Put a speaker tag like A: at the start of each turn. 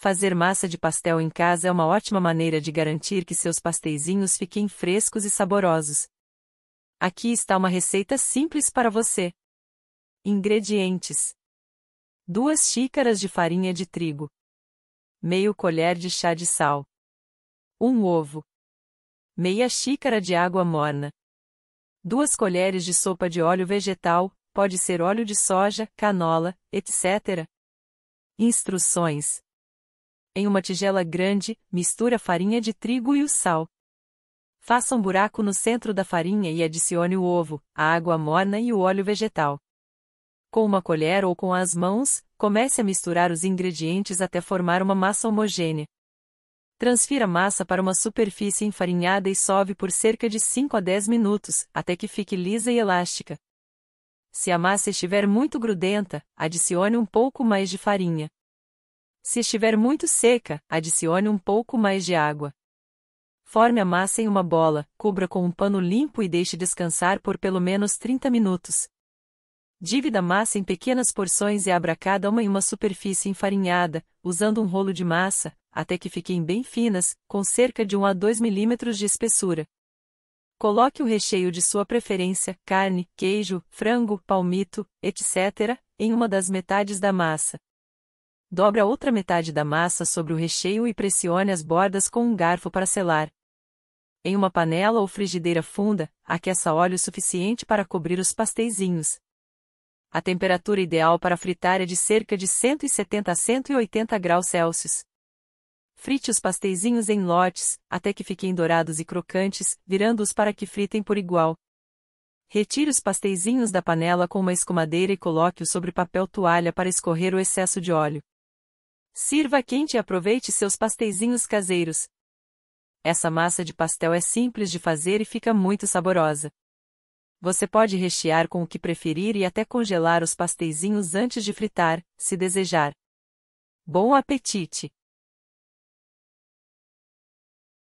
A: Fazer massa de pastel em casa é uma ótima maneira de garantir que seus pasteizinhos fiquem frescos e saborosos. Aqui está uma receita simples para você. Ingredientes: 2 xícaras de farinha de trigo, meio colher de chá de sal, um ovo, meia xícara de água morna, 2 colheres de sopa de óleo vegetal, pode ser óleo de soja, canola, etc. Instruções: em uma tigela grande, misture a farinha de trigo e o sal. Faça um buraco no centro da farinha e adicione o ovo, a água morna e o óleo vegetal. Com uma colher ou com as mãos, comece a misturar os ingredientes até formar uma massa homogênea. Transfira a massa para uma superfície enfarinhada e sove por cerca de 5 a 10 minutos, até que fique lisa e elástica. Se a massa estiver muito grudenta, adicione um pouco mais de farinha. Se estiver muito seca, adicione um pouco mais de água. Forme a massa em uma bola, cubra com um pano limpo e deixe descansar por pelo menos 30 minutos. Divida a massa em pequenas porções e abra cada uma em uma superfície enfarinhada, usando um rolo de massa, até que fiquem bem finas, com cerca de 1 a 2 milímetros de espessura. Coloque o recheio de sua preferência, carne, queijo, frango, palmito, etc., em uma das metades da massa. Dobre a outra metade da massa sobre o recheio e pressione as bordas com um garfo para selar. Em uma panela ou frigideira funda, aqueça óleo suficiente para cobrir os pasteizinhos. A temperatura ideal para fritar é de cerca de 170 a 180 graus Celsius. Frite os pasteizinhos em lotes, até que fiquem dourados e crocantes, virando-os para que fritem por igual. Retire os pasteizinhos da panela com uma escumadeira e coloque-os sobre papel toalha para escorrer o excesso de óleo. Sirva quente e aproveite seus pasteizinhos caseiros. Essa massa de pastel é simples de fazer e fica muito saborosa. Você pode rechear com o que preferir e até congelar os pasteizinhos antes de fritar, se desejar. Bom apetite!